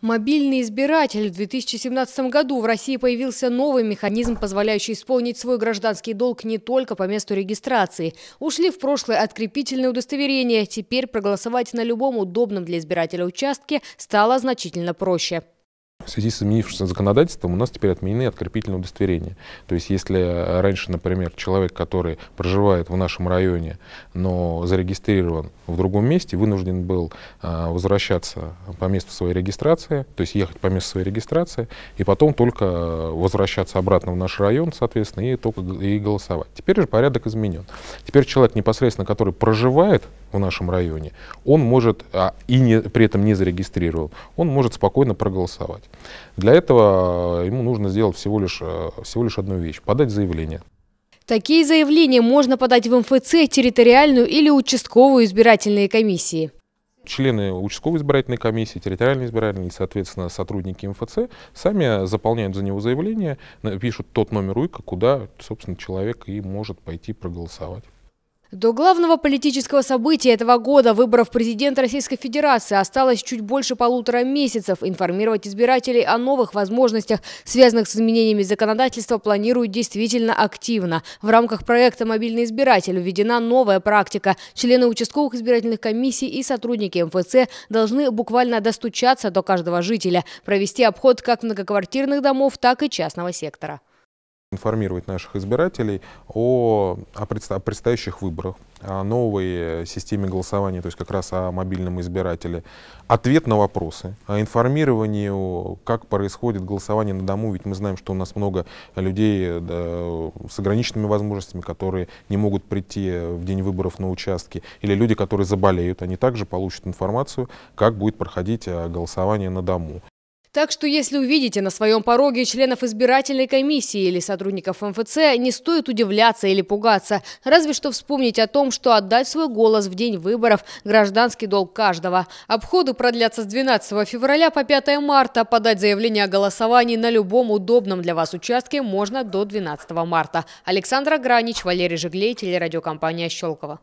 Мобильный избиратель. В 2017 году в России появился новый механизм, позволяющий исполнить свой гражданский долг не только по месту регистрации. Ушли в прошлое открепительные удостоверения. Теперь проголосовать на любом удобном для избирателя участке стало значительно проще в связи с изменившимся законодательством у нас теперь отменены открепительные удостоверения. То есть если раньше, например, человек, который проживает в нашем районе, но зарегистрирован в другом месте, вынужден был а, возвращаться по месту своей регистрации, то есть ехать по месту своей регистрации, и потом только возвращаться обратно в наш район, соответственно, и, только, и голосовать. Теперь же порядок изменен. Теперь человек непосредственно, который проживает в нашем районе, он может, а, и не, при этом не зарегистрировал, он может спокойно проголосовать. Для этого э, ему нужно сделать всего лишь, э, всего лишь одну вещь – подать заявление. Такие заявления можно подать в МФЦ, территориальную или участковую избирательные комиссии члены участковой избирательной комиссии, территориальной избирательной и, соответственно, сотрудники МФЦ сами заполняют за него заявление, пишут тот номер УИКа, куда, собственно, человек и может пойти проголосовать. До главного политического события этого года, выборов президента Российской Федерации, осталось чуть больше полутора месяцев. Информировать избирателей о новых возможностях, связанных с изменениями законодательства, планируют действительно активно. В рамках проекта «Мобильный избиратель» введена новая практика. Члены участковых избирательных комиссий и сотрудники МФЦ должны буквально достучаться до каждого жителя, провести обход как многоквартирных домов, так и частного сектора информировать наших избирателей о, о, предстоящих выборах, о новой системе голосования, то есть как раз о мобильном избирателе, ответ на вопросы, о информировании, как происходит голосование на дому, ведь мы знаем, что у нас много людей да, с ограниченными возможностями, которые не могут прийти в день выборов на участки, или люди, которые заболеют, они также получат информацию, как будет проходить э, голосование на дому. Так что если увидите на своем пороге членов избирательной комиссии или сотрудников МФЦ, не стоит удивляться или пугаться, разве что вспомнить о том, что отдать свой голос в день выборов – гражданский долг каждого. Обходы продлятся с 12 февраля по 5 марта. Подать заявление о голосовании на любом удобном для вас участке можно до 12 марта. Александра Гранич, Валерий Жиглей, телерадиокомпания «Щелково».